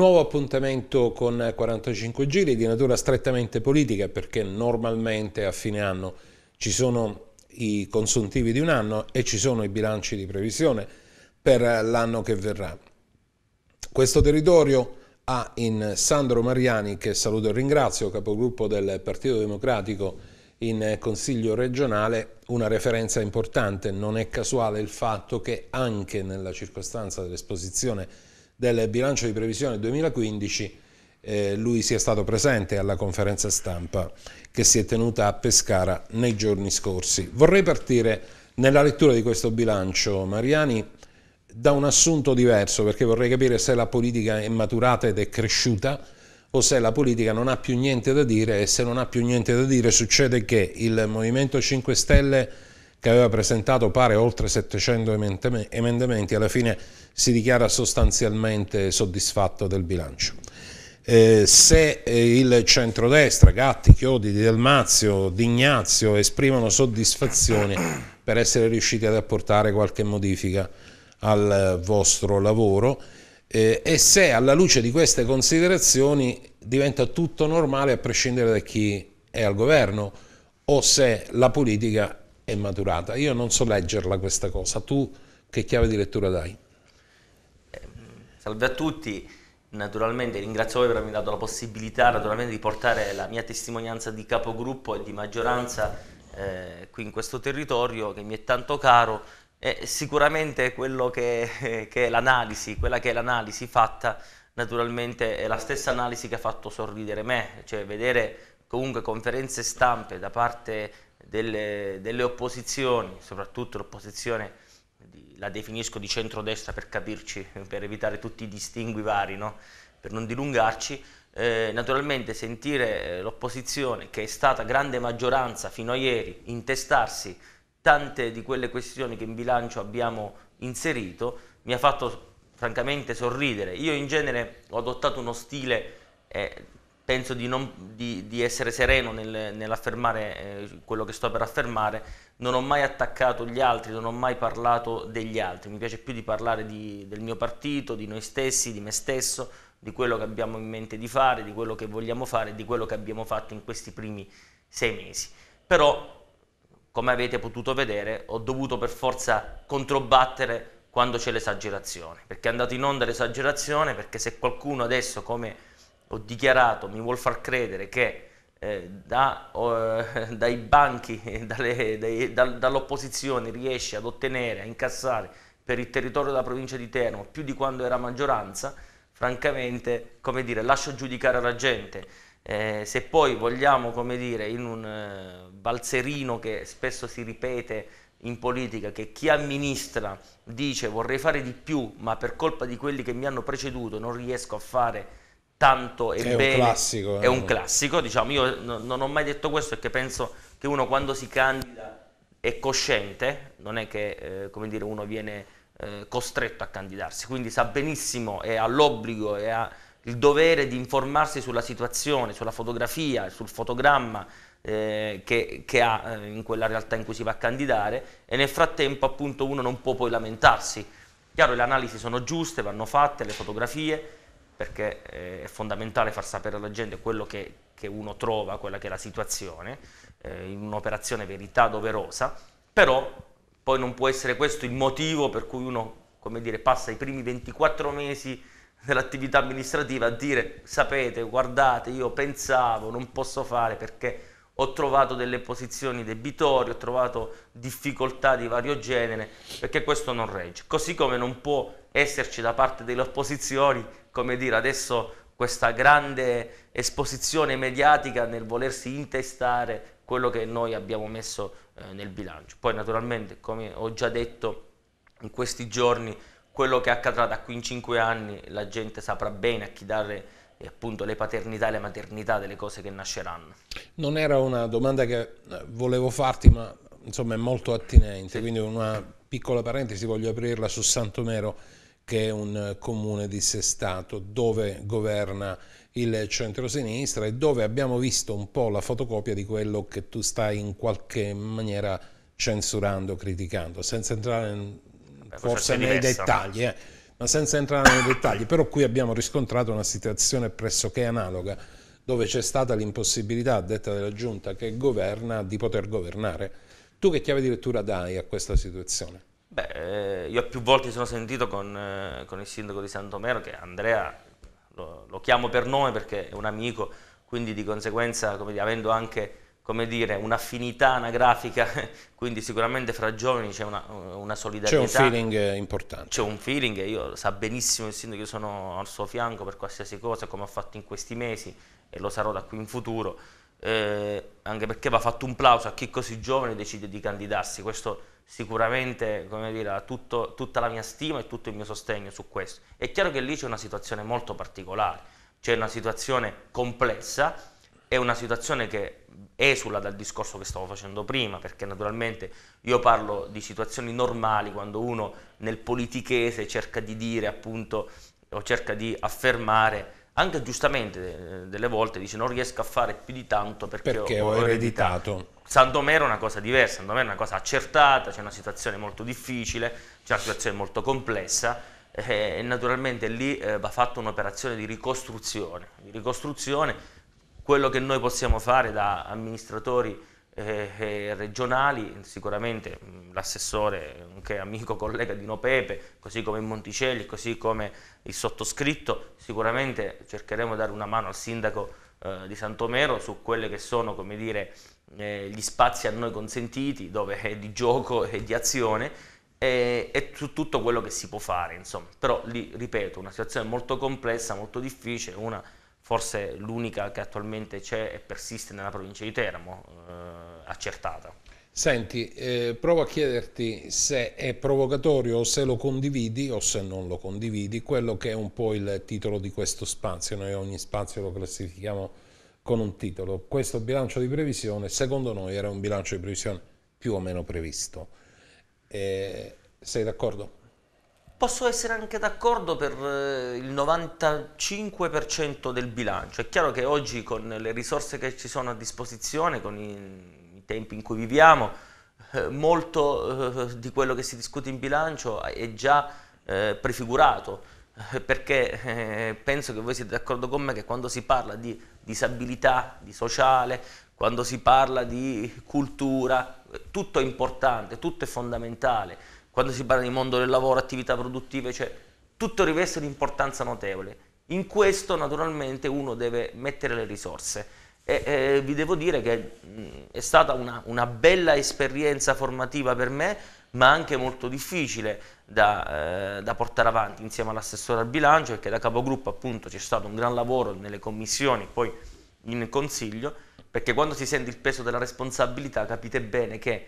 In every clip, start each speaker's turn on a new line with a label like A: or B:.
A: nuovo appuntamento con 45 giri di natura strettamente politica perché normalmente a fine anno ci sono i consuntivi di un anno e ci sono i bilanci di previsione per l'anno che verrà. Questo territorio ha in Sandro Mariani, che saluto e ringrazio, capogruppo del Partito Democratico in Consiglio regionale, una referenza importante. Non è casuale il fatto che anche nella circostanza dell'esposizione del bilancio di previsione 2015 eh, lui sia stato presente alla conferenza stampa che si è tenuta a Pescara nei giorni scorsi. Vorrei partire nella lettura di questo bilancio, Mariani, da un assunto diverso perché vorrei capire se la politica è maturata ed è cresciuta o se la politica non ha più niente da dire e se non ha più niente da dire succede che il Movimento 5 Stelle che aveva presentato pare oltre 700 emendamenti alla fine si dichiara sostanzialmente soddisfatto del bilancio. Eh, se eh, il centrodestra, Gatti, Chiodi, Di Mazio, Di Ignazio esprimono soddisfazione per essere riusciti ad apportare qualche modifica al eh, vostro lavoro eh, e se alla luce di queste considerazioni diventa tutto normale a prescindere da chi è al governo o se la politica è maturata. Io non so leggerla questa cosa, tu che chiave di lettura dai?
B: Salve a tutti, naturalmente ringrazio voi per avermi dato la possibilità di portare la mia testimonianza di capogruppo e di maggioranza eh, qui in questo territorio che mi è tanto caro e sicuramente quello che, che è l'analisi, quella che è l'analisi fatta naturalmente è la stessa analisi che ha fatto sorridere me, cioè vedere comunque conferenze stampe da parte delle, delle opposizioni, soprattutto l'opposizione la definisco di centrodestra per capirci, per evitare tutti i distingui vari, no? per non dilungarci, eh, naturalmente sentire eh, l'opposizione, che è stata grande maggioranza fino a ieri, intestarsi tante di quelle questioni che in bilancio abbiamo inserito, mi ha fatto francamente sorridere. Io in genere ho adottato uno stile eh, penso di, non, di, di essere sereno nel, nell'affermare eh, quello che sto per affermare, non ho mai attaccato gli altri, non ho mai parlato degli altri, mi piace più di parlare di, del mio partito, di noi stessi, di me stesso, di quello che abbiamo in mente di fare, di quello che vogliamo fare, di quello che abbiamo fatto in questi primi sei mesi. Però, come avete potuto vedere, ho dovuto per forza controbattere quando c'è l'esagerazione, perché è andato in onda l'esagerazione, perché se qualcuno adesso, come ho dichiarato, mi vuol far credere che eh, da, oh, dai banchi, da, dall'opposizione riesce ad ottenere, a incassare per il territorio della provincia di Teramo più di quando era maggioranza, francamente, come dire, lascio giudicare la gente. Eh, se poi vogliamo, come dire, in un eh, balzerino che spesso si ripete in politica, che chi amministra dice vorrei fare di più, ma per colpa di quelli che mi hanno preceduto non riesco a fare tanto e è bene. Un classico, è un eh. classico, diciamo, io no, non ho mai detto questo perché penso che uno quando si candida è cosciente, non è che eh, come dire, uno viene eh, costretto a candidarsi, quindi sa benissimo e ha l'obbligo e ha il dovere di informarsi sulla situazione, sulla fotografia, sul fotogramma eh, che, che, ha eh, in quella realtà in cui si va a candidare e nel frattempo appunto uno non può poi lamentarsi. Chiaro, le analisi sono giuste, vanno fatte, le fotografie, perché eh, è fondamentale far sapere alla gente quello che, che uno trova, quella che è la situazione, eh, in un'operazione verità doverosa, però poi non può essere questo il motivo per cui uno, come dire, passa i primi 24 mesi dell'attività amministrativa a dire sapete, guardate, io pensavo, non posso fare perché ho trovato delle posizioni debitorie, ho trovato difficoltà di vario genere, perché questo non regge. Così come non può esserci da parte delle opposizioni come dire, adesso questa grande esposizione mediatica nel volersi intestare quello che noi abbiamo messo eh, nel bilancio. Poi naturalmente, come ho già detto, in questi giorni quello che accadrà da qui in cinque anni la gente saprà bene a chi dare eh, appunto le paternità e le maternità delle cose che nasceranno.
A: Non era una domanda che eh, volevo farti, ma insomma è molto attinente, sì. quindi una piccola parentesi voglio aprirla su Santomero che è un comune dissestato dove governa il centrosinistra e dove abbiamo visto un po' la fotocopia di quello che tu stai in qualche maniera censurando, criticando, senza entrare in, forse nei diversa, dettagli, eh, ma senza entrare nei dettagli. Però qui abbiamo riscontrato una situazione pressoché analoga, dove c'è stata l'impossibilità, a detta della giunta che governa, di poter governare. Tu che chiave di lettura dai a questa situazione?
B: Beh, eh, io più volte sono sentito con, eh, con il sindaco di Santomero, che Andrea lo, lo, chiamo per nome perché è un amico, quindi di conseguenza dire, avendo anche un'affinità anagrafica, quindi sicuramente fra giovani c'è una, una, solidarietà. C'è un
A: feeling importante. C'è
B: un feeling, io lo sa benissimo il sindaco, io sono al suo fianco per qualsiasi cosa, come ho fatto in questi mesi e lo sarò da qui in futuro, eh, anche perché va fatto un plauso a chi così giovane decide di candidarsi, questo sicuramente come dire, tutto, tutta la mia stima e tutto il mio sostegno su questo. È chiaro che lì c'è una situazione molto particolare, c'è una situazione complessa, è una situazione che esula dal discorso che stavo facendo prima, perché naturalmente io parlo di situazioni normali quando uno nel politichese cerca di dire appunto o cerca di affermare anche giustamente eh, delle volte dice non riesco a fare più di tanto perché, perché ho, ho ereditato. ereditato. Sandomero era una cosa diversa, Sandomero è una cosa accertata, c'è una situazione molto difficile, c'è una situazione molto complessa eh, e naturalmente lì eh, va fatta un'operazione di ricostruzione, di ricostruzione, quello che noi possiamo fare da amministratori eh, eh, regionali, sicuramente mm, l'assessore, anche amico collega di No Pepe, così come Monticelli, così come il sottoscritto, sicuramente cercheremo di dare una mano al sindaco eh, di Santomero su quelli che sono come dire, eh, gli spazi a noi consentiti, dove è di gioco e di azione, e, e su tutto quello che si può fare. Insomma. Però lì, ripeto, una situazione molto complessa, molto difficile, una forse l'unica che attualmente c'è e persiste nella provincia di Teramo, eh, accertata.
A: Senti, eh, provo a chiederti se è provocatorio o se lo condividi o se non lo condividi, quello che è un po' il titolo di questo spazio, noi ogni spazio lo classifichiamo con un titolo. Questo bilancio di previsione, secondo noi, era un bilancio di previsione più o meno previsto. Eh, sei d'accordo?
B: Posso essere anche d'accordo per eh, il 95% del bilancio. È chiaro che oggi con le risorse che ci sono a disposizione, con i, i tempi in cui viviamo, eh, molto eh, di quello che si discute in bilancio è già eh, prefigurato, eh, perché eh, penso che voi siete d'accordo con me che quando si parla di disabilità, di sociale, quando si parla di cultura, tutto è importante, tutto è fondamentale quando si parla di mondo del lavoro, attività produttive, cioè tutto riveste un'importanza notevole. In questo naturalmente uno deve mettere le risorse. E, eh, vi devo dire che mh, è stata una, una, bella esperienza formativa per me, ma anche molto difficile da, eh, da portare avanti insieme all'assessore al bilancio, perché da capogruppo appunto c'è stato un gran lavoro nelle commissioni, poi in consiglio, perché quando si sente il peso della responsabilità capite bene che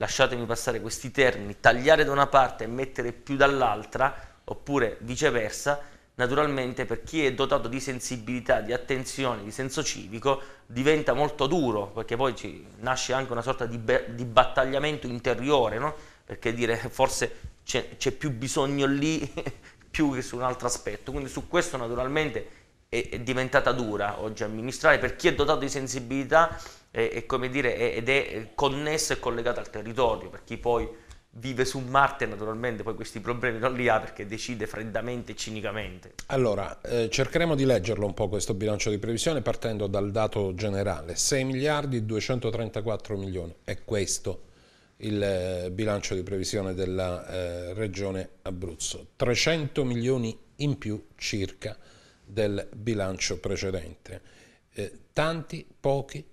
B: lasciatemi passare questi termini, tagliare da una parte e mettere più dall'altra, oppure viceversa, naturalmente per chi è dotato di sensibilità, di attenzione, di senso civico, diventa molto duro, perché poi ci nasce anche una sorta di, di battagliamento interiore, no? perché dire forse c'è più bisogno lì più che su un altro aspetto, quindi su questo naturalmente è, è diventata dura oggi amministrare, per chi è dotato di sensibilità è, è come dire, è, ed è connesso e collegato al territorio, per chi poi vive su Marte naturalmente poi questi problemi non li ha perché decide freddamente e cinicamente.
A: Allora, eh, cercheremo di leggerlo un po' questo bilancio di previsione partendo dal dato generale, 6 miliardi 234 milioni, è questo il eh, bilancio di previsione della eh, regione Abruzzo, 300 milioni in più circa del bilancio precedente, eh, tanti, pochi,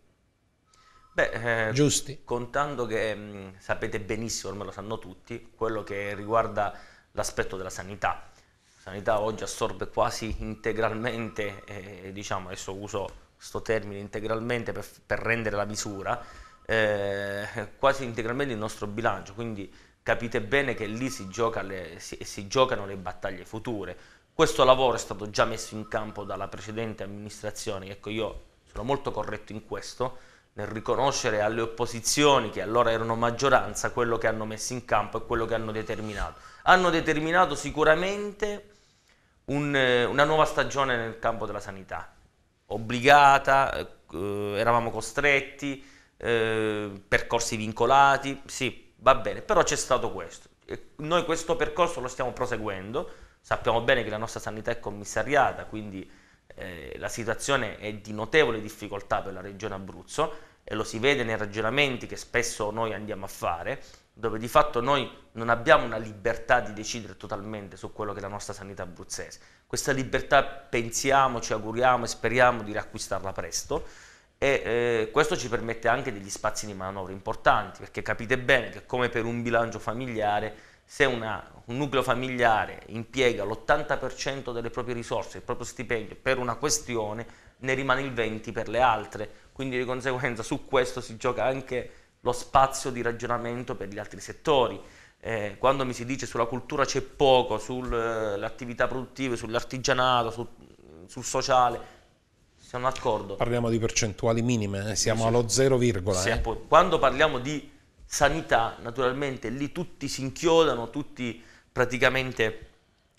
B: Beh, eh, giusti. Contando che mh, mm, sapete benissimo, ormai lo sanno tutti, quello che riguarda l'aspetto della sanità. La sanità oggi assorbe quasi integralmente, eh, diciamo adesso uso questo termine integralmente per, per rendere la misura, eh, quasi integralmente il nostro bilancio, quindi capite bene che lì si, gioca le, si, si giocano le battaglie future. Questo lavoro è stato già messo in campo dalla precedente amministrazione, ecco io sono molto corretto in questo, nel riconoscere alle opposizioni, che allora erano maggioranza, quello che hanno messo in campo e quello che hanno determinato. Hanno determinato sicuramente un, eh, una nuova stagione nel campo della sanità, obbligata, eh, eravamo costretti, eh, percorsi vincolati, sì, va bene, però c'è stato questo. E noi questo percorso lo stiamo proseguendo, sappiamo bene che la nostra sanità è commissariata, quindi eh, la situazione è di notevole difficoltà per la regione Abruzzo, e lo si vede nei ragionamenti che spesso noi andiamo a fare, dove di fatto noi non abbiamo una libertà di decidere totalmente su quello che è la nostra sanità abruzzese. Questa libertà pensiamo, ci auguriamo e speriamo di riacquistarla presto e eh, questo ci permette anche degli spazi di manovra importanti, perché capite bene che come per un bilancio familiare, se una, un nucleo familiare impiega l'80% delle proprie risorse, il proprio stipendio per una questione, ne rimane il 20% per le altre quindi di conseguenza su questo si gioca anche lo spazio di ragionamento per gli altri settori. Eh, quando mi si dice sulla cultura c'è poco, sulle eh, attività produttive, sull'artigianato, sul, sul sociale, sono d'accordo.
A: Parliamo di percentuali minime, eh? siamo sì. allo 0, sì, eh?
B: quando parliamo di sanità, naturalmente lì tutti si inchiodano, tutti praticamente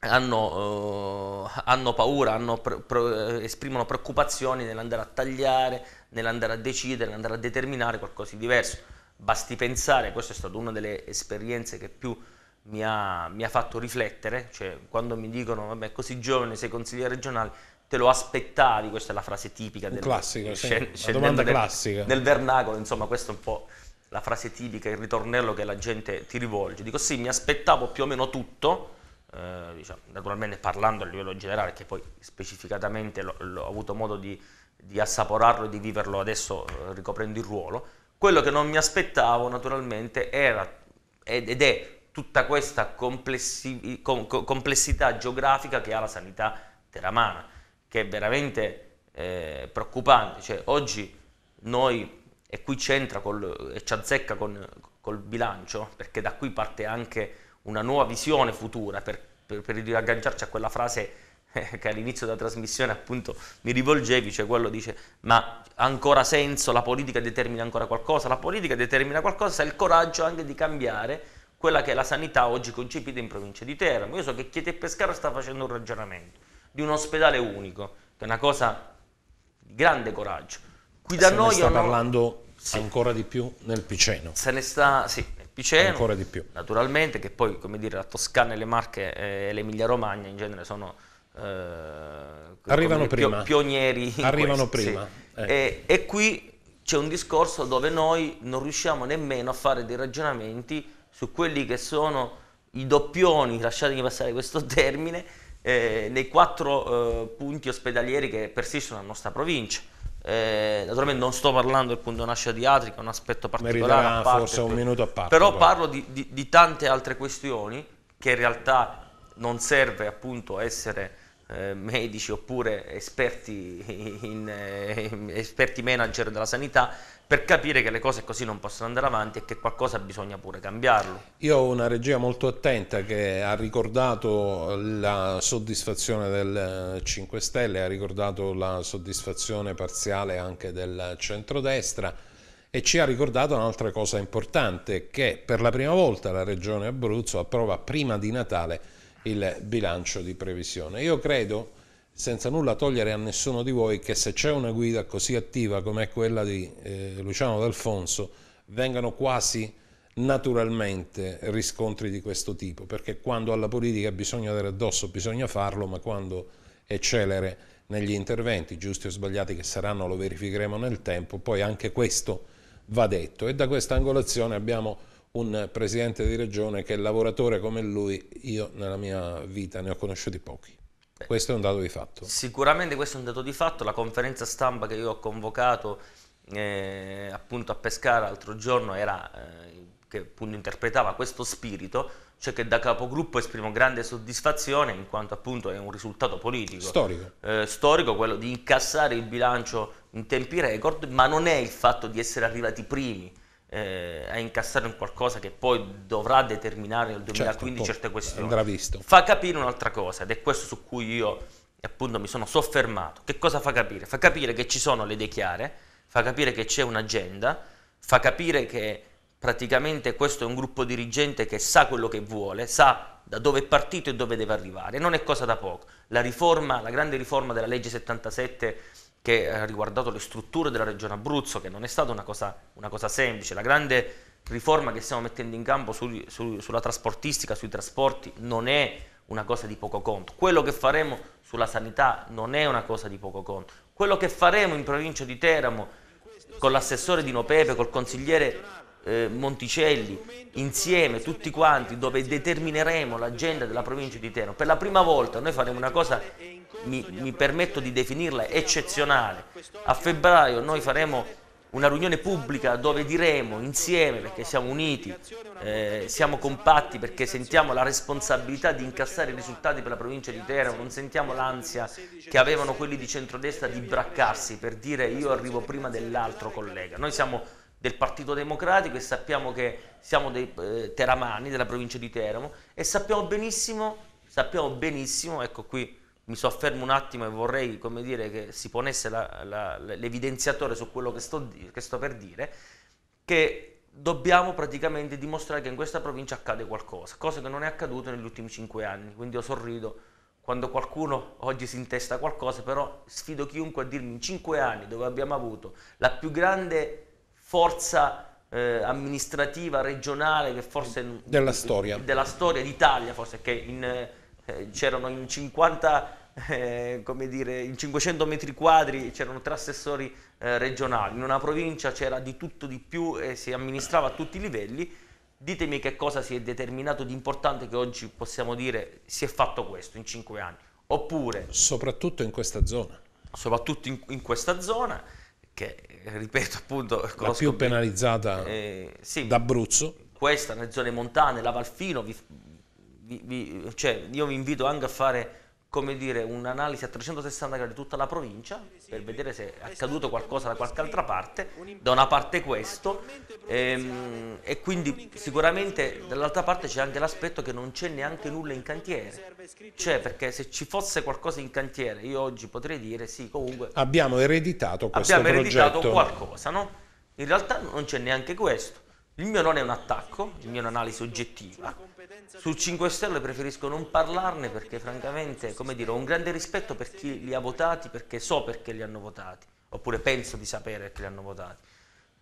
B: hanno, eh, hanno paura, hanno pre- pre- esprimono preoccupazioni nell'andare a tagliare, nell'andare a decidere, nell'andare a determinare qualcosa di diverso. Basti pensare, questa è stata una delle esperienze che più mi ha, mi ha fatto riflettere, cioè quando mi dicono, vabbè, così giovane sei consigliere regionale, te lo aspettavi, questa è la frase tipica del, classico, sì, domanda nel, classica. nel vernacolo, insomma, questa è un po' la frase tipica, il ritornello che la gente ti rivolge. Dico sì, mi aspettavo più o meno tutto, eh, diciamo, naturalmente parlando a livello generale, che poi specificatamente l'ho, l'ho avuto modo di, di assaporarlo e di viverlo adesso eh, ricoprendo il ruolo. Quello che non mi aspettavo naturalmente era ed è tutta questa complessi, com, complessità geografica che ha la sanità teramana, che è veramente eh, preoccupante. Cioè, oggi noi, e qui c'entra col, e ci azzecca con, col bilancio, perché da qui parte anche una nuova visione futura, per, per, per riagganciarci a quella frase che all'inizio della trasmissione appunto mi rivolgevi, cioè quello dice ma ha ancora senso, la politica determina ancora qualcosa, la politica determina qualcosa se ha il coraggio anche di cambiare quella che è la sanità oggi concepita in provincia di Teramo. Io so che Chieti e Pescara sta facendo un ragionamento di un ospedale unico, che è una cosa di grande coraggio.
A: Qui da se noi... sta parlando non... sì. ancora di più nel Piceno.
B: Se ne sta, sì, nel Piceno. Ancora di più. Naturalmente, che poi, come dire, la Toscana e le Marche eh, l'Emilia Romagna in genere sono eh, Arrivano prima. pionieri. Arrivano questi, prima. Sì. Eh. E, e qui c'è un discorso dove noi non riusciamo nemmeno a fare dei ragionamenti su quelli che sono i doppioni, lasciatemi passare questo termine, eh, nei quattro eh, punti ospedalieri che persistono nella nostra provincia. Eh, naturalmente non sto parlando del punto nascita di Atri, che è un aspetto particolare. Meriterà parte, forse un
A: minuto a parte. Però poi. parlo
B: di, di, di, tante altre questioni che in realtà non serve appunto essere eh, medici oppure esperti, in, eh, esperti manager della sanità per capire che le cose così non possono andare avanti e che qualcosa bisogna pure cambiarlo.
A: Io ho una regia molto attenta che ha ricordato la soddisfazione del 5 eh, Stelle, ha ricordato la soddisfazione parziale anche del centrodestra e ci ha ricordato un'altra cosa importante che per la prima volta la regione Abruzzo approva prima di Natale il bilancio di previsione. Io credo, senza nulla togliere a nessuno di voi, che se c'è una guida così attiva come quella di eh, Luciano D'Alfonso, vengano quasi naturalmente riscontri di questo tipo, perché quando alla politica bisogna dare addosso bisogna farlo, ma quando è celere negli interventi, giusti o sbagliati che saranno, lo verificheremo nel tempo, poi anche questo va detto e da questa angolazione abbiamo un presidente di regione che lavoratore come lui, io nella mia vita ne ho conosciuti pochi. questo è un dato di fatto.
B: Sicuramente questo è un dato di fatto, la conferenza stampa che io ho convocato eh, appunto a Pescara l'altro giorno era, eh, che appunto interpretava questo spirito, cioè che da capogruppo esprimo grande soddisfazione in quanto appunto è un risultato politico. Storico. Eh, storico quello di incassare il bilancio in tempi record, ma non è il fatto di essere arrivati primi, eh, a incassare un qualcosa che poi dovrà determinare nel 2015 certo, certe questioni. Andrà visto. Fa capire un'altra cosa ed è questo su cui io appunto mi sono soffermato. Che cosa fa capire? Fa capire che ci sono le idee chiare, fa capire che c'è un'agenda, fa capire che praticamente questo è un gruppo dirigente che sa quello che vuole, sa da dove è partito e dove deve arrivare. Non è cosa da poco. La riforma, la grande riforma della legge 77 che ha riguardato le strutture della regione Abruzzo, che non è stata una cosa, una cosa semplice, la grande riforma che stiamo mettendo in campo su, su, sulla trasportistica, sui trasporti, non è una cosa di poco conto, quello che faremo sulla sanità non è una cosa di poco conto, quello che faremo in provincia di Teramo con l'assessore Dino Pepe, col consigliere eh, Monticelli, insieme tutti quanti, dove determineremo l'agenda della provincia di Teramo. Per la prima volta noi faremo una cosa, mi, mi permetto di definirla eccezionale. A febbraio noi faremo una riunione pubblica dove diremo insieme, perché siamo uniti, eh, siamo compatti, perché sentiamo la responsabilità di incassare i risultati per la provincia di Teramo, non sentiamo l'ansia che avevano quelli di centrodestra di braccarsi per dire io arrivo prima dell'altro collega. Noi siamo del Partito Democratico e sappiamo che siamo dei eh, teramani della provincia di Teramo e sappiamo benissimo, sappiamo benissimo, ecco qui mi soffermo un attimo e vorrei come dire, che si ponesse l'evidenziatore su quello che sto, che sto per dire, che dobbiamo praticamente dimostrare che in questa provincia accade qualcosa, cosa che non è accaduta negli ultimi cinque anni, quindi io sorrido quando qualcuno oggi si intesta qualcosa, però sfido chiunque a dirmi in cinque anni dove abbiamo avuto la più grande forza eh, amministrativa regionale che forse della storia, della storia d'Italia, forse che in, eh, c'erano in 50 eh, come dire, in 500 metri quadri c'erano tre assessori eh, regionali, in una provincia c'era di tutto di più e si amministrava a tutti i livelli. Ditemi che cosa si è determinato di importante che oggi possiamo dire si è fatto questo in cinque anni.
A: Oppure... Soprattutto in questa zona. Soprattutto in, in questa zona
B: che ripeto appunto... La più
A: penalizzata eh, sì, d'Abruzzo.
B: Questa, le zone montane, la Valfino, vi, vi, vi, cioè, io vi invito anche a fare come dire, un'analisi a 360 gradi di tutta la provincia per vedere se è accaduto qualcosa da qualche altra parte, da una parte questo ehm, e quindi sicuramente dall'altra parte c'è anche l'aspetto che non c'è neanche nulla in cantiere, cioè perché se ci fosse qualcosa in cantiere io oggi potrei dire sì comunque
A: abbiamo ereditato questo abbiamo ereditato qualcosa,
B: no? In realtà non c'è neanche questo, il mio non è un attacco, il mio è un'analisi oggettiva sul 5 Stelle preferisco non parlarne perché francamente, come dire, ho un grande rispetto per chi li ha votati perché so perché li hanno votati, oppure penso di sapere perché li hanno votati.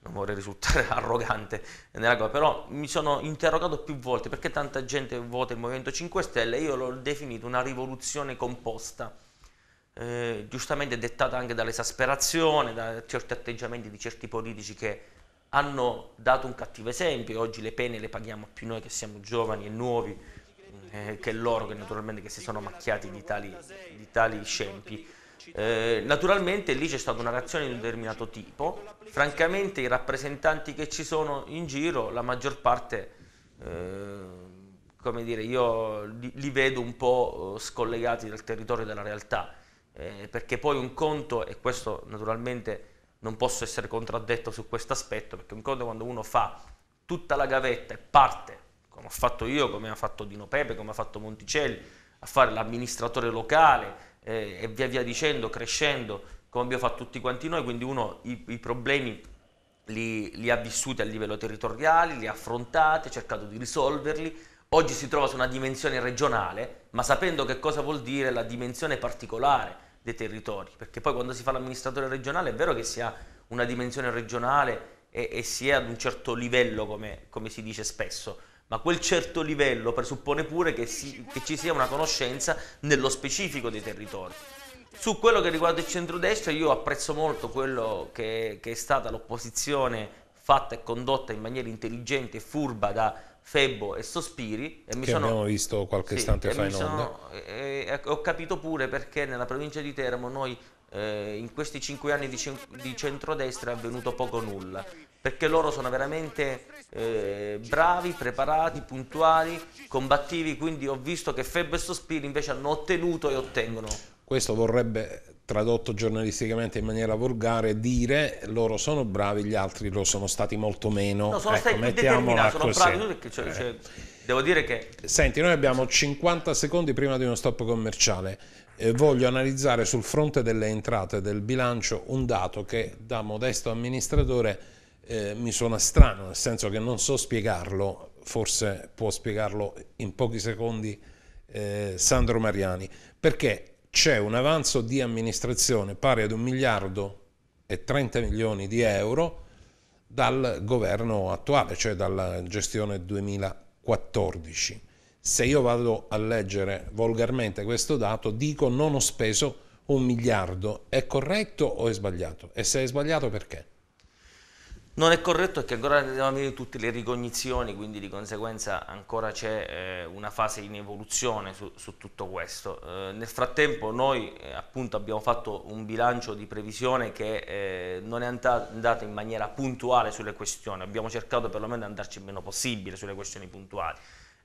B: Non vorrei risultare arrogante nella cosa, però mi sono interrogato più volte perché tanta gente vota il Movimento 5 Stelle, io l'ho definito una rivoluzione composta, eh, giustamente dettata anche dall'esasperazione, da certi atteggiamenti di certi politici che hanno dato un cattivo esempio, e oggi le pene le paghiamo più noi che siamo giovani e nuovi eh, che loro che naturalmente che si sono macchiati di tali, di tali scempi. Eh, naturalmente lì c'è stata una reazione di un determinato tipo, francamente i rappresentanti che ci sono in giro, la maggior parte, eh, come dire, io li, li, vedo un po' eh, scollegati dal territorio della realtà, eh, perché poi un conto, e questo naturalmente non posso essere contraddetto su questo aspetto, perché un conto quando uno fa tutta la gavetta e parte, come ho fatto io, come ha fatto Dino Pepe, come ha fatto Monticelli, a fare l'amministratore locale eh, e via via dicendo, crescendo, come abbiamo fatto tutti quanti noi, quindi uno i, i problemi li, li, ha vissuti a livello territoriale, li ha affrontati, ha cercato di risolverli, oggi si trova su una dimensione regionale, ma sapendo che cosa vuol dire la dimensione particolare dei territori, perché poi quando si fa l'amministratore regionale è vero che si ha una dimensione regionale e, e si è ad un certo livello, come, come, si dice spesso, ma quel certo livello presuppone pure che, si, che ci sia una conoscenza nello specifico dei territori. Su quello che riguarda il centrodestra io apprezzo molto quello che, che è stata l'opposizione fatta e condotta in maniera intelligente e furba da Febbo e Sospiri. E mi che sono, abbiamo visto qualche istante fa in sono, onda. E, eh, e, eh, ho capito pure perché nella provincia di Teramo noi eh, in questi cinque anni di, di, centrodestra è avvenuto poco nulla, perché loro sono veramente eh, bravi, preparati, puntuali, combattivi, quindi ho visto che Febbo e Sospiri invece hanno ottenuto e ottengono.
A: Questo vorrebbe tradotto giornalisticamente in maniera volgare, dire loro sono bravi, gli altri lo sono stati molto meno. No, sono ecco, stati determinati, sono bravi
B: tutti, cioè, eh. cioè, devo dire che...
A: Senti, noi abbiamo 50 secondi prima di uno stop commerciale. Eh, voglio analizzare sul fronte delle entrate del bilancio un dato che da modesto amministratore eh, mi suona strano, nel senso che non so spiegarlo, forse può spiegarlo in pochi secondi eh, Sandro Mariani, perché c'è un avanzo di amministrazione pari ad un miliardo e 30 milioni di euro dal governo attuale, cioè dalla gestione 2014. Se io vado a leggere volgarmente questo dato, dico non ho speso un miliardo. È corretto o è sbagliato? E se è sbagliato perché?
B: Non è corretto perché ancora devono avere tutte le ricognizioni, quindi di conseguenza ancora c'è eh, una fase in evoluzione su, su tutto questo. Eh, nel frattempo noi eh, appunto abbiamo fatto un bilancio di previsione che eh, non è andato in maniera puntuale sulle questioni, abbiamo cercato perlomeno di andarci il meno possibile sulle questioni puntuali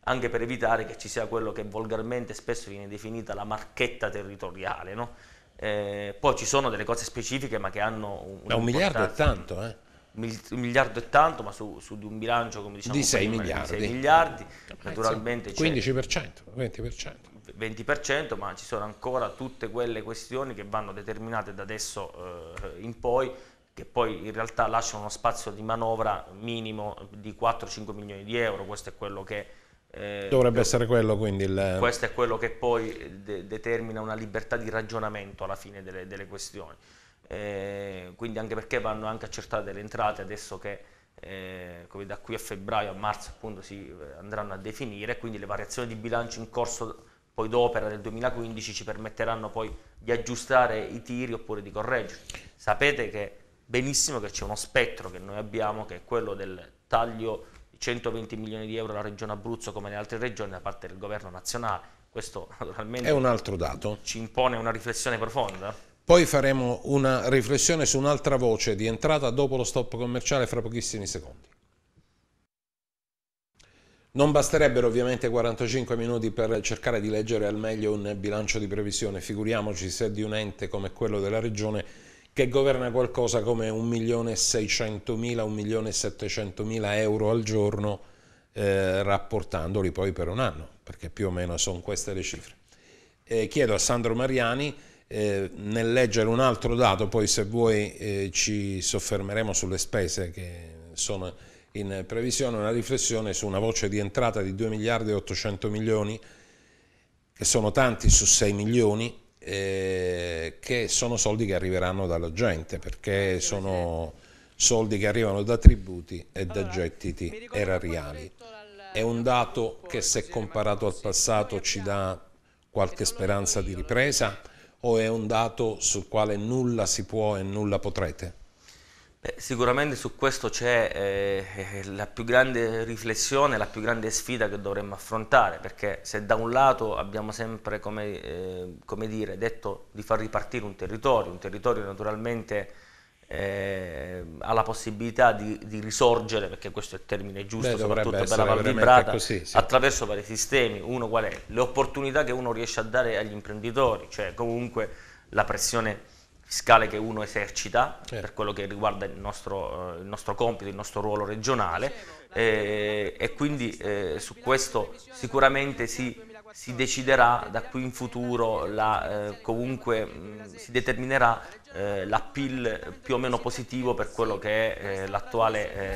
B: anche per evitare che ci sia quello che volgarmente spesso viene definita la marchetta territoriale. No? Eh, poi ci sono delle cose specifiche ma che hanno un, un, un miliardo è tanto, eh? un miliardo e tanto, ma su, su di un bilancio come diciamo di 6 prima, miliardi, 6 miliardi eh, naturalmente 15%, 20%. 20%, ma ci sono ancora tutte quelle questioni che vanno determinate da adesso eh, in poi che poi in realtà lasciano uno spazio di manovra minimo di 4-5 milioni di euro, questo è quello che eh, Dovrebbe eh, essere
A: quello quindi il... Questo
B: è quello che poi eh, de determina una libertà di ragionamento alla fine delle, delle questioni eh, quindi anche perché vanno anche accertate le entrate adesso che eh, da qui a febbraio a marzo appunto si eh, andranno a definire, quindi le variazioni di bilancio in corso poi d'opera del 2015 ci permetteranno poi di aggiustare i tiri oppure di correggere Sapete che benissimo che c'è uno spettro che noi abbiamo che è quello del taglio di 120 milioni di euro alla regione Abruzzo come le altre regioni da parte del governo nazionale. Questo naturalmente è un altro
A: dato. Ci
B: impone una riflessione profonda.
A: Poi faremo una riflessione su un'altra voce di entrata dopo lo stop commerciale fra pochissimi secondi. Non basterebbero ovviamente 45 minuti per cercare di leggere al meglio un bilancio di previsione, figuriamoci se di un ente come quello della Regione che governa qualcosa come 1.600.000-1.700.000 euro al giorno eh, rapportandoli poi per un anno, perché più o meno sono queste le cifre. Eh, chiedo a Sandro Mariani eh, nel leggere un altro dato, poi se vuoi eh, ci soffermeremo sulle spese che sono in previsione, una riflessione su una voce di entrata di 2 miliardi e 800 milioni, che sono tanti su 6 milioni, eh, che sono soldi che arriveranno dalla gente, perché sono soldi che arrivano da tributi e da gettiti erariali. È un dato che se comparato al passato ci dà qualche speranza di ripresa, o è un dato sul quale nulla si può e nulla potrete?
B: Beh, sicuramente su questo c'è eh, eh, la più grande riflessione, la più grande sfida che dovremmo affrontare, perché se da un lato abbiamo sempre, come, eh, come dire, detto di far ripartire un territorio, un territorio naturalmente eh, ha la possibilità di, di, risorgere, perché questo è il termine giusto, Beh, soprattutto per la Val Vibrata, così, sì. attraverso vari sistemi. Uno qual è? Le opportunità che uno riesce a dare agli imprenditori, cioè comunque la pressione fiscale che uno esercita eh. per quello che riguarda il nostro, eh, il nostro, compito, il nostro ruolo regionale eh, e quindi eh, su questo sicuramente si si deciderà da qui in futuro, la, eh, comunque mh, mm, si determinerà eh, l'appeal più o meno positivo per quello che è eh, eh,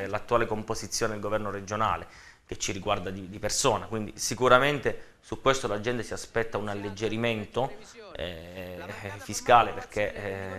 B: l'attuale composizione del governo regionale che ci riguarda di, di, persona, quindi sicuramente su questo la gente si aspetta un alleggerimento eh, eh, fiscale perché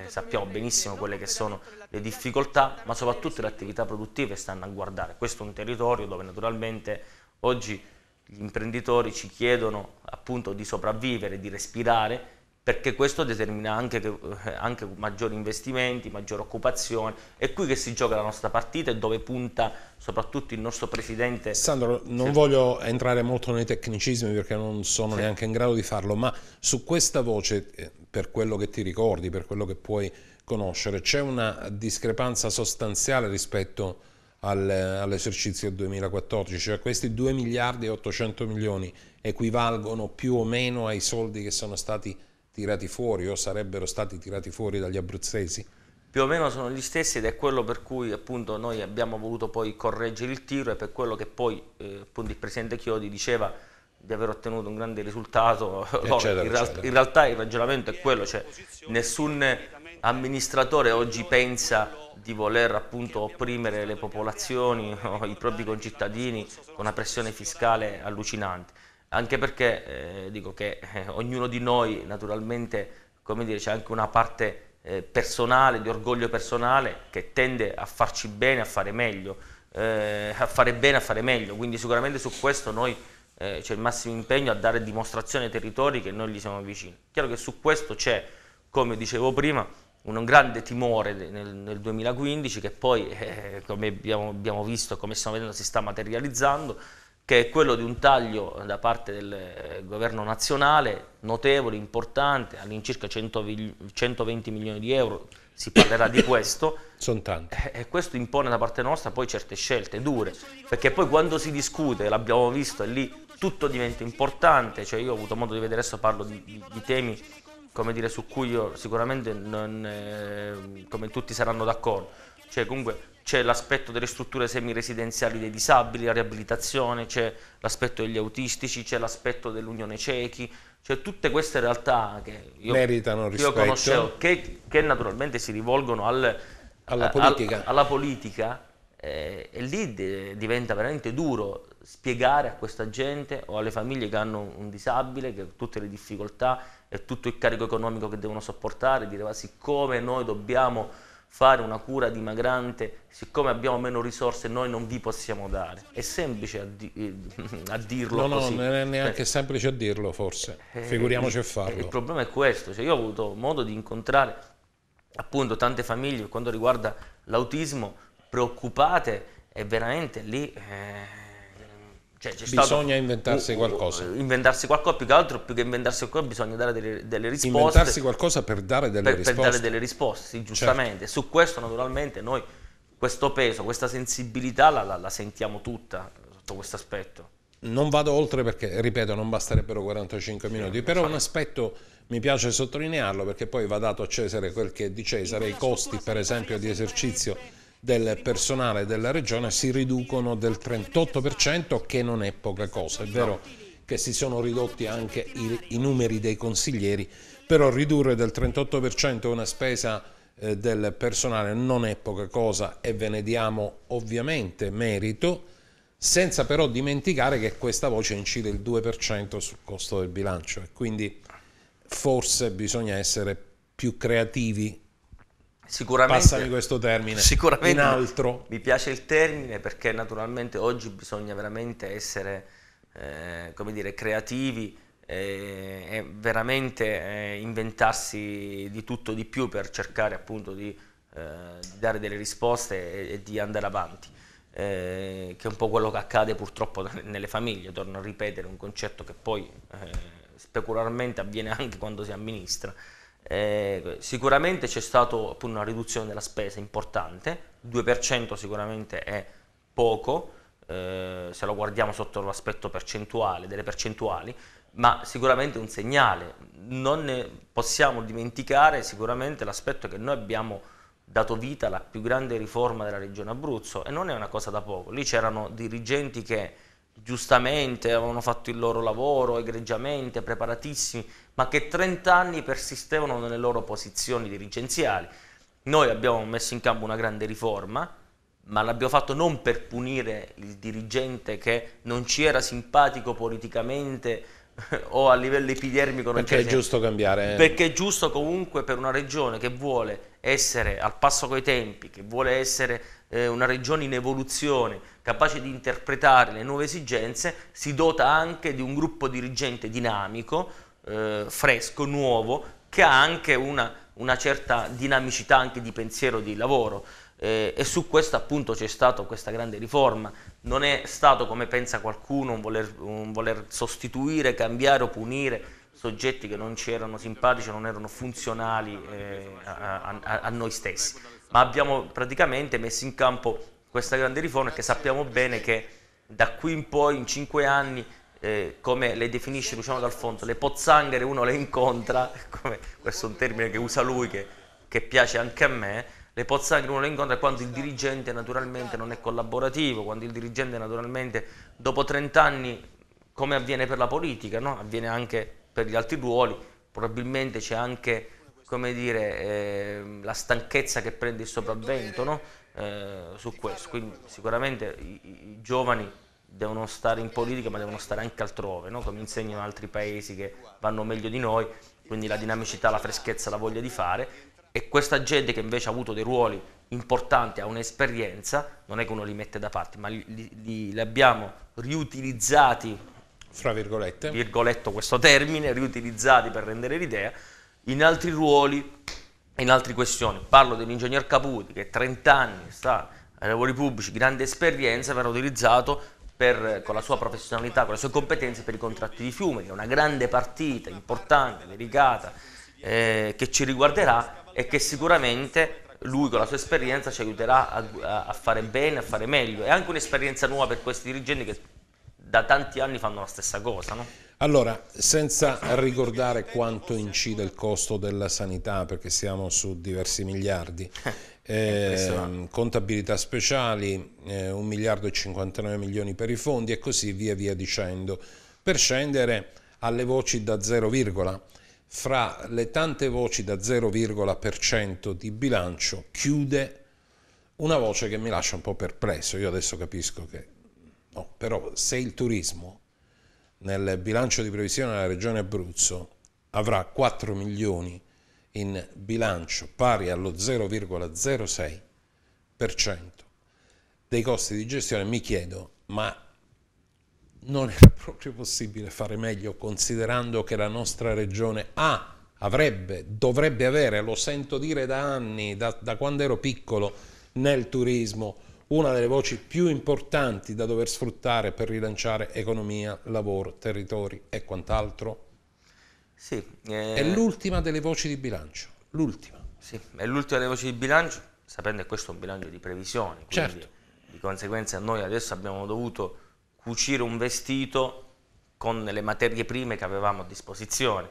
B: eh, sappiamo benissimo quelle che sono le difficoltà, ma soprattutto le attività produttive stanno a guardare. Questo è un territorio dove naturalmente oggi gli imprenditori ci chiedono appunto di sopravvivere, di respirare, perché questo determina anche, che, eh, anche maggiori investimenti, maggiore occupazione. È qui che si gioca la nostra partita e dove punta soprattutto il nostro presidente.
A: Sandro, non sì. voglio entrare molto nei tecnicismi perché non sono sì. neanche in grado di farlo, ma su questa voce, eh, per quello che ti ricordi, per quello che puoi conoscere, c'è una discrepanza sostanziale rispetto a all'esercizio 2014, cioè questi 2 miliardi e 800 milioni equivalgono più o meno ai soldi che sono stati tirati fuori o sarebbero stati tirati fuori dagli abruzzesi? Più o meno sono gli stessi
B: ed è quello per cui appunto noi abbiamo voluto poi correggere il tiro e per quello che poi eh, appunto il Presidente Chiodi diceva di aver ottenuto un grande risultato, eccetera, no, in, eccetera. in, realtà il ragionamento è quello, cioè nessun amministratore oggi pensa di voler appunto opprimere le popolazioni o i propri concittadini con una pressione fiscale allucinante, anche perché eh, dico che eh, ognuno di noi naturalmente come dire, c'è anche una parte eh, personale, di orgoglio personale che tende a farci bene, a fare meglio, eh, a fare bene, a fare meglio, quindi sicuramente su questo noi eh, c'è il massimo impegno a dare dimostrazione ai territori che noi gli siamo vicini. Chiaro che su questo c'è, come dicevo prima, un grande timore nel, nel 2015 che poi, eh, come abbiamo, abbiamo visto e come stiamo vedendo, si sta materializzando, che è quello di un taglio da parte del eh, governo nazionale notevole, importante, all'incirca 120 milioni di euro, si parlerà di questo. Sono tanti. Eh, e questo impone da parte nostra poi certe scelte dure, perché poi quando si discute, l'abbiamo visto, e lì tutto diventa importante, cioè io ho avuto modo di vedere, adesso parlo di, di, di temi come dire, su cui io sicuramente non, eh, come tutti saranno d'accordo, cioè comunque c'è l'aspetto delle strutture semiresidenziali dei disabili, la riabilitazione, c'è l'aspetto degli autistici, c'è l'aspetto dell'unione ciechi, cioè tutte queste realtà che
A: io, meritano rispetto. Io conoscevo,
B: che, che naturalmente si rivolgono al, alla eh, politica, al, alla politica eh, e lì de, diventa veramente duro spiegare a questa gente o alle famiglie che hanno un disabile, che tutte le difficoltà, e tutto il carico economico che devono sopportare, dire ma siccome noi dobbiamo fare una cura dimagrante, siccome abbiamo meno risorse noi non vi possiamo dare. È semplice a, di eh,
A: a dirlo no, così. No, non è neanche Beh, semplice a dirlo forse, eh, figuriamoci eh, a farlo. Il
B: problema è questo, cioè, io ho avuto modo di incontrare appunto tante famiglie per quanto riguarda l'autismo preoccupate e veramente lì... Eh, cioè, bisogna inventarsi un, qualcosa. Inventarsi qualcosa, più che altro, più che inventarsi qualcosa, bisogna dare delle, delle risposte. Inventarsi qualcosa per dare delle per, risposte. Per dare delle risposte, giustamente. Certo. Su questo, naturalmente, noi questo peso, questa sensibilità la, la, la sentiamo tutta sotto questo aspetto.
A: Non vado oltre perché, ripeto, non basterebbero 45 minuti, sì, però un aspetto mi piace sottolinearlo perché poi va dato a Cesare quel che è di Cesare, i costi per esempio di esercizio del personale della regione si riducono del 38% che non è poca cosa, è vero che si sono ridotti anche i, i numeri dei consiglieri, però ridurre del 38% una spesa eh, del personale non è poca cosa e ve ne diamo ovviamente merito, senza però dimenticare che questa voce incide il 2% sul costo del bilancio e quindi forse bisogna essere più creativi Sicuramente, Passami questo termine. Sicuramente in altro.
B: Mi piace il termine perché naturalmente oggi bisogna veramente essere, eh, come dire, creativi e, e veramente eh, inventarsi di tutto di più per cercare appunto di, eh, di dare delle risposte e, e di andare avanti. Eh, che è un po' quello che accade purtroppo nelle famiglie, torno a ripetere un concetto che poi eh, specularmente avviene anche quando si amministra. Eh, sicuramente c'è stata una riduzione della spesa importante, 2% sicuramente è poco, eh, se lo guardiamo sotto l'aspetto percentuale, delle percentuali, ma sicuramente un segnale. Non ne possiamo dimenticare sicuramente l'aspetto che noi abbiamo dato vita alla più grande riforma della regione Abruzzo e non è una cosa da poco. Lì c'erano dirigenti che giustamente avevano fatto il loro lavoro egregiamente, preparatissimi, ma che 30 anni persistevano nelle loro posizioni dirigenziali. Noi abbiamo messo in campo una grande riforma, ma l'abbiamo fatto non per punire il dirigente che non ci era simpatico politicamente o a livello epidermico. perché è giusto
A: cambiare. Eh. Perché
B: è giusto comunque per una regione che vuole essere al passo coi tempi, che vuole essere eh, una regione in evoluzione, capace di interpretare le nuove esigenze, si dota anche di un gruppo dirigente dinamico, eh, fresco, nuovo, che ha anche una, una, certa dinamicità anche di pensiero di lavoro. Eh, e su questo appunto c'è stata questa grande riforma. Non è stato, come pensa qualcuno, un voler, un voler sostituire, cambiare o punire soggetti che non ci erano simpatici, non erano funzionali eh, a, a, a noi stessi, ma abbiamo praticamente messo in campo questa grande riforma è che sappiamo bene che da qui in poi, in cinque anni, eh, come le definisce Luciano D'Alfonso, le pozzanghere uno le incontra, come, questo è un termine che usa lui che, che piace anche a me, le pozzanghere uno le incontra quando il dirigente naturalmente non è collaborativo, quando il dirigente naturalmente dopo 30 anni, come avviene per la politica, no? avviene anche per gli altri ruoli, probabilmente c'è anche dire, eh, la stanchezza che prende il sopravvento, no? Eh, su questo. Quindi sicuramente i, i, giovani devono stare in politica ma devono stare anche altrove, no? come insegnano altri paesi che vanno meglio di noi, quindi la dinamicità, la freschezza, la voglia di fare e questa gente che invece ha avuto dei ruoli importanti, ha un'esperienza, non è che uno li mette da parte, ma li, li, li abbiamo riutilizzati fra virgolette, virgoletto questo termine, riutilizzati per rendere l'idea, in altri ruoli in altre questioni. Parlo dell'ingegner Caputi che 30 anni sta ai lavori pubblici, grande esperienza, verrà utilizzato per, con la sua professionalità, con le sue competenze per i contratti di fiume, che è una grande partita, importante, delicata, eh, che ci riguarderà e che sicuramente lui con la sua esperienza ci aiuterà a, a fare bene, a fare meglio. È anche un'esperienza nuova per questi dirigenti che da tanti anni fanno la stessa cosa. No?
A: Allora, senza ricordare quanto incide il costo della sanità, perché siamo su diversi miliardi, eh, contabilità speciali, eh, 1 miliardo e 59 milioni per i fondi e così via via dicendo, per scendere alle voci da 0, fra le tante voci da 0,% di bilancio chiude una voce che mi lascia un po' perplesso, io adesso capisco che no, però se il turismo nel bilancio di previsione della Regione Abruzzo avrà 4 milioni in bilancio pari allo 0,06% dei costi di gestione, mi chiedo, ma non era proprio possibile fare meglio considerando che la nostra regione ha, avrebbe, dovrebbe avere, lo sento dire da anni, da, da quando ero piccolo, nel turismo una delle voci più importanti da dover sfruttare per rilanciare economia, lavoro, territori e quant'altro? Sì. Eh... È l'ultima delle voci di bilancio, l'ultima. Sì, è l'ultima delle voci di bilancio, sapendo che questo è un
B: bilancio di previsioni. Certo. Di conseguenza noi adesso abbiamo dovuto cucire un vestito con le materie prime che avevamo a disposizione.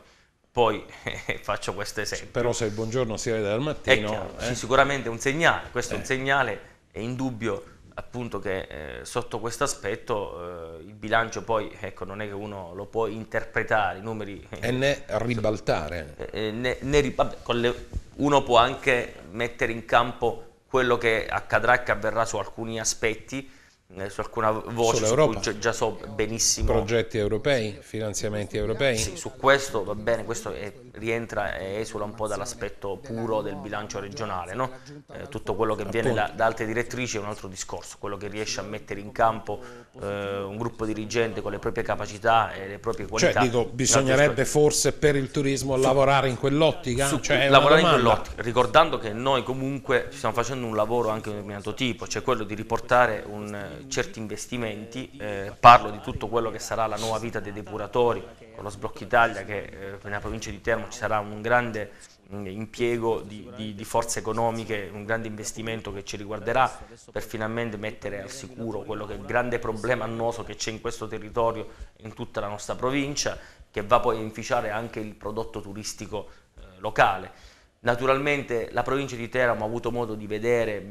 B: Poi eh, faccio questo esempio.
A: Però se il buongiorno si vede dal mattino... Chiaro, eh? sì,
B: sicuramente è un segnale, questo è un eh. segnale è indubbio appunto che eh, sotto questo aspetto eh, il bilancio poi ecco, non è che uno lo può interpretare i numeri eh, e né
A: ribaltare
B: eh, eh né, né ribab le, uno può anche mettere in campo quello che accadrà e che avverrà su alcuni aspetti eh, su alcuna voce Sull'Europa. su cioè, già so
A: benissimo progetti europei, finanziamenti europei sì,
B: su questo va bene, questo è, rientra e esula un po' dall'aspetto puro del bilancio regionale no? eh, tutto quello che viene da, da, altre direttrici è un altro discorso, quello che riesce a mettere in campo eh, un gruppo dirigente con le proprie capacità e le proprie cioè, qualità cioè dico, bisognerebbe
A: forse per il turismo su, lavorare in quell'ottica su, cioè lavorare in quell'ottica,
B: ricordando che noi comunque stiamo facendo un lavoro anche di un determinato tipo, cioè quello di riportare un eh, certi investimenti, eh, parlo di tutto quello che sarà la nuova vita dei depuratori, con lo sblocco Italia che eh, nella provincia di Termo ci sarà un grande mm, impiego di, di, di, forze economiche, un grande investimento che ci riguarderà per finalmente mettere al sicuro quello che è il grande problema annoso che c'è in questo territorio, in tutta la nostra provincia, che va poi a inficiare anche il prodotto turistico eh, locale. Naturalmente la provincia di Teramo ho avuto modo di vedere,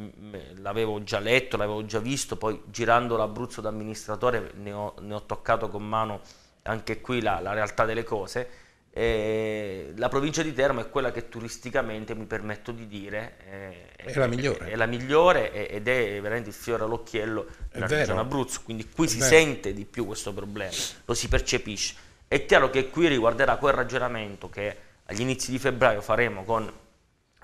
B: l'avevo già letto, l'avevo già visto, poi girando l'Abruzzo da amministratore ne ho, ne ho, toccato con mano anche qui la, la realtà delle cose. E la provincia di Teramo è quella che turisticamente mi permetto di dire è, è la migliore, è, è la migliore ed è veramente il fiore all'occhiello della regione Abruzzo, quindi qui si vero. sente di più questo problema, lo si percepisce. È chiaro che qui riguarderà quel ragionamento che agli inizi di febbraio faremo con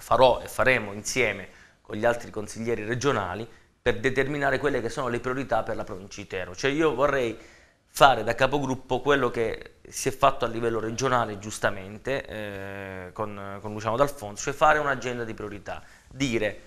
B: farò e faremo insieme con gli altri consiglieri regionali per determinare quelle che sono le priorità per la provincia di Tero. Cioè io vorrei fare da capogruppo quello che si è fatto a livello regionale giustamente eh, con, con, Luciano D'Alfonso, cioè fare un'agenda di priorità, dire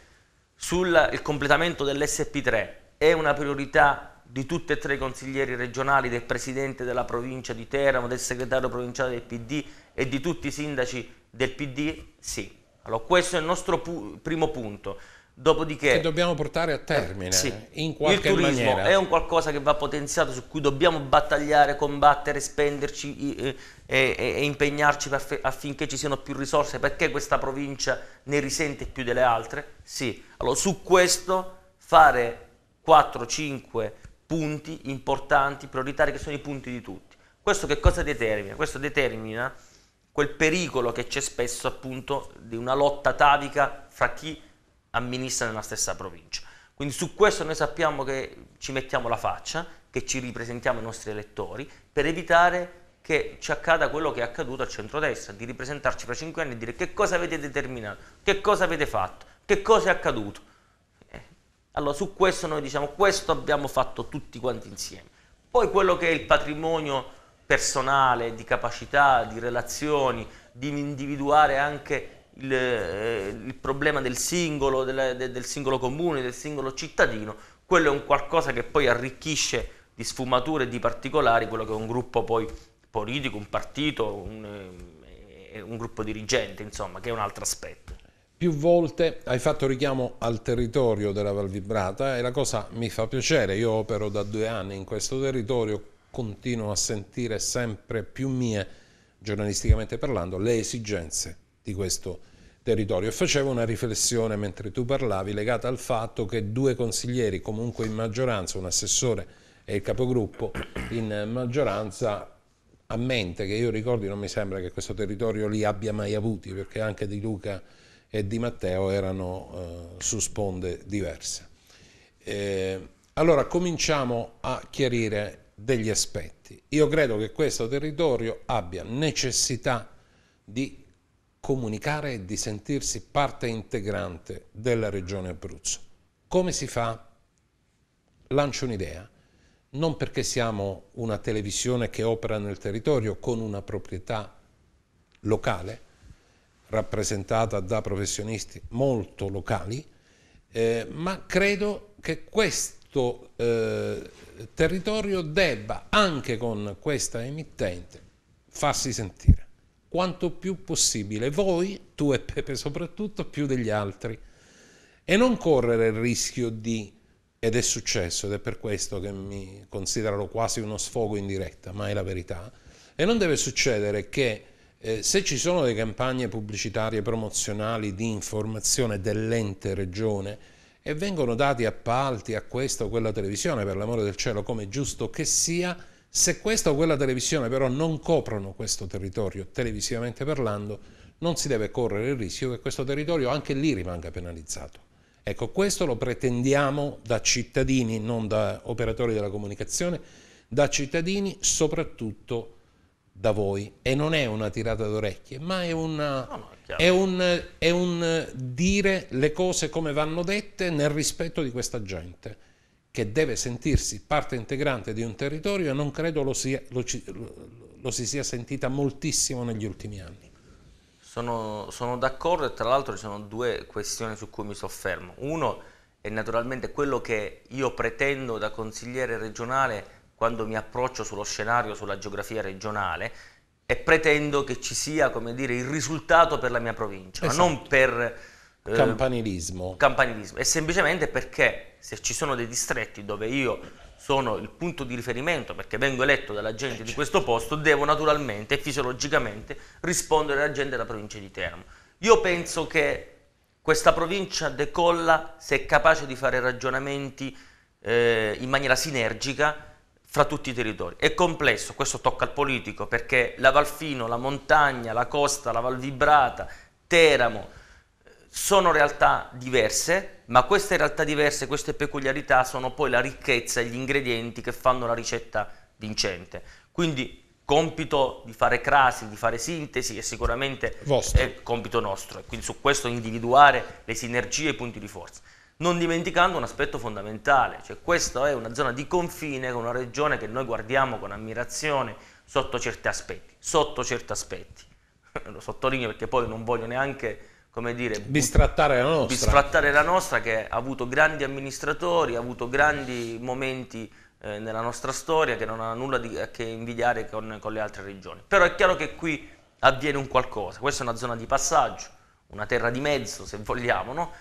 B: sul completamento dell'SP3 è una priorità di tutti e tre i consiglieri regionali, del presidente della provincia di Teramo, del segretario provinciale del PD e di tutti i sindaci del PD? Sì, allora, questo è il nostro pu- primo punto. Dopodiché, che
A: dobbiamo portare a termine eh, sì, in qualche Il turismo maniera. è
B: un qualcosa che va potenziato, su cui dobbiamo battagliare, combattere, spenderci eh, eh, e, impegnarci per, affinché ci siano più risorse, perché questa provincia ne risente più delle altre? Sì, allora su questo fare 4-5 punti importanti, prioritari, che sono i punti di tutti. Questo che cosa determina? Questo determina quel pericolo che c'è spesso appunto di una lotta tavica fra chi amministra nella stessa provincia. Quindi su questo noi sappiamo che ci mettiamo la faccia, che ci ripresentiamo i nostri elettori, per evitare che ci accada quello che è accaduto al centrodestra, di ripresentarci fra cinque anni e dire che cosa avete determinato, che cosa avete fatto, che cosa è accaduto. Eh, allora su questo noi diciamo questo abbiamo fatto tutti quanti insieme. Poi quello che è il patrimonio personale, di capacità, di relazioni, di individuare anche il, eh, il problema del singolo, del, del singolo comune, del singolo cittadino, quello è un qualcosa che poi arricchisce di sfumature e di particolari quello che è un gruppo poi politico, un partito, un, eh, un gruppo dirigente, insomma, che è un altro aspetto.
A: Più volte hai fatto richiamo al territorio della Val Vibrata e la cosa mi fa piacere, io opero da due anni in questo territorio, continuo a sentire sempre più mie, giornalisticamente parlando, le esigenze di questo territorio. E facevo una riflessione mentre tu parlavi legata al fatto che due consiglieri, comunque in maggioranza, un assessore e il capogruppo in maggioranza, a mente che io ricordi non mi sembra che questo territorio li abbia mai avuti, perché anche di Luca e di Matteo erano eh, su sponde diverse. Eh, allora cominciamo a chiarire degli aspetti. Io credo che questo territorio abbia necessità di comunicare e di sentirsi parte integrante della regione Abruzzo. Come si fa? Lancio un'idea. Non perché siamo una televisione che opera nel territorio con una proprietà locale, rappresentata da professionisti molto locali, eh, ma credo che questo questo eh, territorio debba anche con questa emittente farsi sentire quanto più possibile, voi, tu e Pepe soprattutto, più degli altri, e non correre il rischio di, ed è successo, ed è per questo che mi considero quasi uno sfogo in diretta, ma è la verità, e non deve succedere che eh, se ci sono delle campagne pubblicitarie promozionali di informazione dell'ente regione e vengono dati appalti a questa o quella televisione, per l'amore del cielo, come giusto che sia, se questa o quella televisione però non coprono questo territorio, televisivamente parlando, non si deve correre il rischio che questo territorio anche lì rimanga penalizzato. Ecco, questo lo pretendiamo da cittadini, non da operatori della comunicazione, da cittadini soprattutto da voi. E non è una tirata d'orecchie, ma è una è un, è un dire le cose come vanno dette nel rispetto di questa gente che deve sentirsi parte integrante di un territorio e non credo lo, sia, lo, lo si sia sentita moltissimo negli ultimi anni.
B: Sono, sono d'accordo e tra l'altro ci sono due questioni su cui mi soffermo. Uno è naturalmente quello che io pretendo da consigliere regionale quando mi approccio sullo scenario, sulla geografia regionale, e pretendo che ci sia come dire, il risultato per la mia provincia, esatto. ma non esatto. per... Eh,
A: campanilismo.
B: Campanilismo. E semplicemente perché se ci sono dei distretti dove io sono il punto di riferimento perché vengo eletto dalla gente eh, di certo. questo posto, devo naturalmente e fisiologicamente rispondere alla gente della provincia di Teramo. Io penso che questa provincia decolla se è capace di fare ragionamenti eh, in maniera sinergica fra tutti i territori. È complesso, questo tocca al politico, perché la Valfino, la montagna, la costa, la Val Vibrata, Teramo, sono realtà diverse, ma queste realtà diverse, queste peculiarità sono poi la ricchezza e gli ingredienti che fanno la ricetta vincente. Quindi compito di fare crasi, di fare sintesi è sicuramente vostro. è compito nostro e quindi su questo individuare le sinergie e i punti di forza non dimenticando un aspetto fondamentale, cioè questa è una zona di confine con una regione che noi guardiamo con ammirazione sotto certi aspetti, sotto certi aspetti, lo sottolineo perché poi non voglio neanche come dire,
A: bistrattare la nostra. Bistrattare
B: la nostra che ha avuto grandi amministratori, ha avuto grandi momenti eh, nella nostra storia che non ha nulla di, a che invidiare con, con le altre regioni. Però è chiaro che qui avviene un qualcosa, questa è una zona di passaggio, una terra di mezzo se vogliamo, no?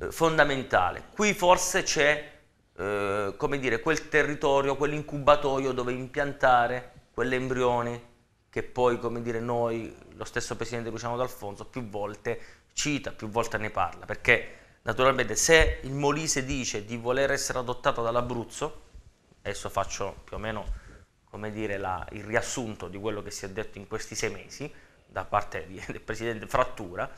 B: Eh, fondamentale. Qui forse c'è eh, come dire, quel territorio, quell'incubatoio dove impiantare quell'embrione che poi come dire, noi, lo stesso Presidente Luciano D'Alfonso, più volte cita, più volte ne parla, perché naturalmente se il Molise dice di voler essere adottato dall'Abruzzo, adesso faccio più o meno come dire, la, il riassunto di quello che si è detto in questi sei mesi da parte di, del Presidente Frattura,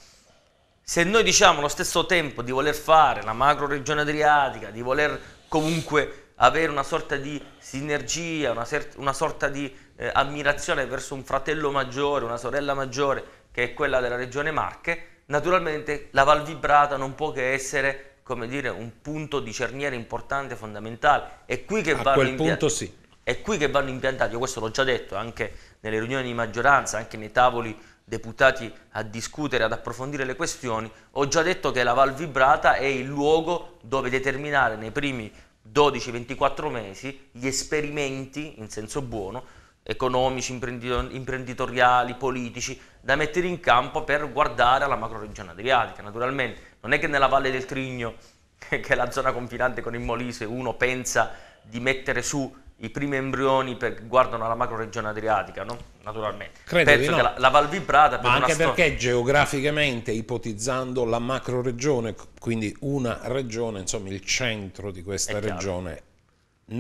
B: se noi diciamo allo stesso tempo di voler fare la macro regione adriatica, di voler comunque avere una sorta di sinergia, una, una sorta di eh, ammirazione verso un fratello maggiore, una sorella maggiore, che è quella della regione Marche, naturalmente la Val Vibrata non può che essere, come dire, un punto di cerniera importante, fondamentale. È qui che vanno impiantati. Sì. È qui che vanno impiantati, Io questo l'ho già detto anche nelle riunioni di maggioranza, anche nei tavoli deputati a discutere, ad approfondire le questioni, ho già detto che la Val Vibrata è il luogo dove determinare nei primi 12-24 mesi gli esperimenti, in senso buono, economici, imprenditoriali, politici, da mettere in campo per guardare alla macroregione adriatica. Naturalmente non è che nella Valle del Trigno, che è la zona confinante con il Molise, uno pensa di mettere su i primi embrioni per, guardano alla macro-regione adriatica, no? naturalmente. Credo Penso no. che la, la Val Vibrata... Ma anche perché
A: geograficamente, ipotizzando la macro-regione, quindi una regione, insomma il centro di questa È regione, chiaro.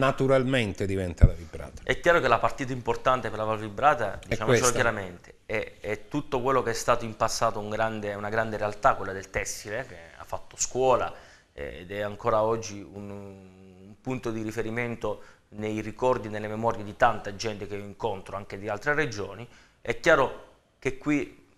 A: naturalmente diventa la Vibrata. È chiaro che la
B: partita importante per la Val Vibrata, diciamocelo chiaramente, è, è, tutto quello che è stato in passato un grande, una grande realtà, quella del tessile, che ha fatto scuola eh, ed è ancora oggi un, un punto di riferimento nei ricordi, nelle memorie di tanta gente che io incontro, anche di altre regioni, è chiaro che qui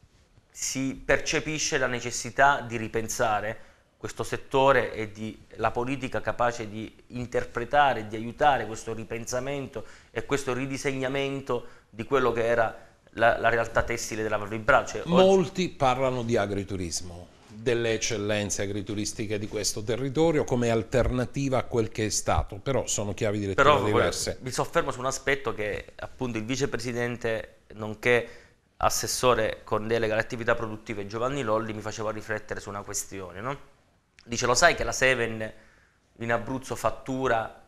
B: si percepisce la necessità di ripensare questo settore e di, la politica capace di interpretare, di aiutare questo ripensamento e questo ridisegnamento di quello che era la, la realtà tessile della Val Valvibraccia. Cioè
A: Molti Oggi... parlano di agriturismo delle eccellenze agrituristiche di questo territorio come alternativa a quel che è stato, però sono chiavi di lettura però, diverse.
B: Mi soffermo su un aspetto che appunto il vicepresidente nonché assessore con delega alle attività produttive Giovanni Lolli mi faceva riflettere su una questione, no? Dice lo sai che la Seven in Abruzzo fattura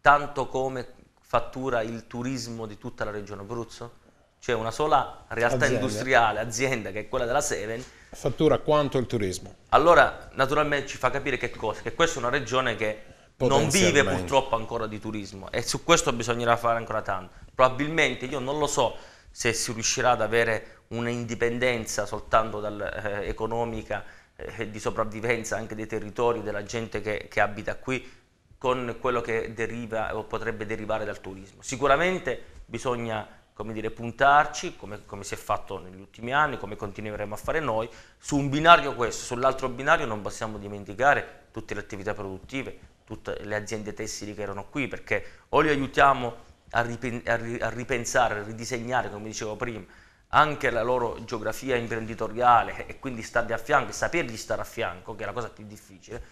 B: tanto come fattura il
A: turismo di tutta la regione Abruzzo?
B: cioè una sola realtà azienda. industriale, azienda che è quella della Seven,
A: fattura quanto il turismo?
B: Allora, naturalmente ci fa capire che cosa? Che questa è una regione che
A: non vive purtroppo
B: ancora di turismo e su questo bisognerà fare ancora tanto. Probabilmente, io non lo so se si riuscirà ad avere un'indipendenza soltanto dal, eh, economica eh, di sopravvivenza anche dei territori, della gente che, che abita qui, con quello che deriva o potrebbe derivare dal turismo. Sicuramente bisogna come dire, puntarci, come, come, si è fatto negli ultimi anni, come continueremo a fare noi, su un binario questo, sull'altro binario non possiamo dimenticare tutte le attività produttive, tutte le aziende tessili che erano qui, perché o li aiutiamo a, ripen a ripensare, a ridisegnare, come dicevo prima, anche la loro geografia imprenditoriale e quindi stargli a fianco, sapergli stare a fianco, che è la cosa più difficile,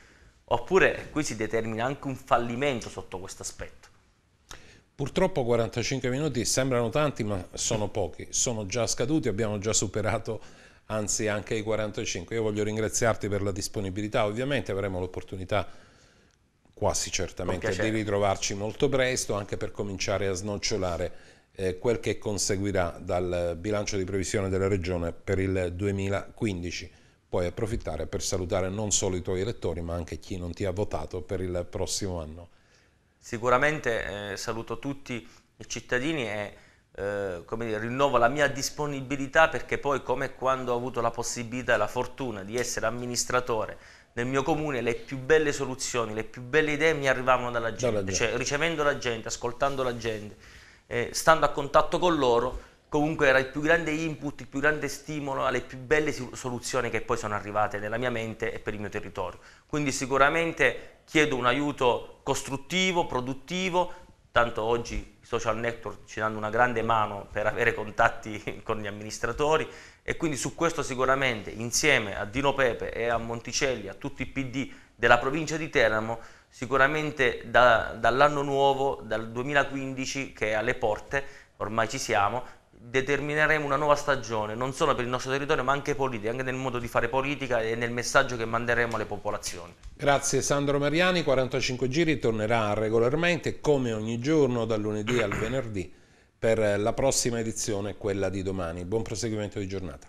B: oppure qui si determina anche un fallimento sotto questo aspetto
A: Purtroppo 45 minuti sembrano tanti ma sono pochi, sono già scaduti, abbiamo già superato anzi anche i 45. Io voglio ringraziarti per la disponibilità, ovviamente avremo l'opportunità quasi certamente di ritrovarci molto presto anche per cominciare a snocciolare eh, quel che conseguirà dal bilancio di previsione della Regione per il 2015. Puoi approfittare per salutare non solo i tuoi elettori ma anche chi non ti ha votato per il prossimo anno.
B: Sicuramente eh, saluto tutti i cittadini e eh, dire, rinnovo la mia disponibilità perché poi come quando ho avuto la possibilità e la fortuna di essere amministratore nel mio comune le più belle soluzioni, le più belle idee mi arrivavano dalla gente, dalla gente. cioè ricevendo la gente, ascoltando la gente, eh, stando a contatto con loro comunque era il più grande input, il più grande stimolo alle più belle soluzioni che poi sono arrivate nella mia mente e per il mio territorio. Quindi sicuramente chiedo un aiuto costruttivo, produttivo, tanto oggi i social network ci danno una grande mano per avere contatti con gli amministratori e quindi su questo sicuramente insieme a Dino Pepe e a Monticelli, a tutti i PD della provincia di Teramo, sicuramente da, dall'anno nuovo, dal 2015 che è alle porte, ormai ci siamo, determineremo una nuova stagione, non solo per il nostro territorio, ma anche politica, anche nel modo di fare politica e nel messaggio che manderemo alle popolazioni.
A: Grazie Sandro Mariani, 45 giri tornerà regolarmente come ogni giorno dal lunedì al venerdì per la prossima edizione, quella di domani. Buon proseguimento di giornata.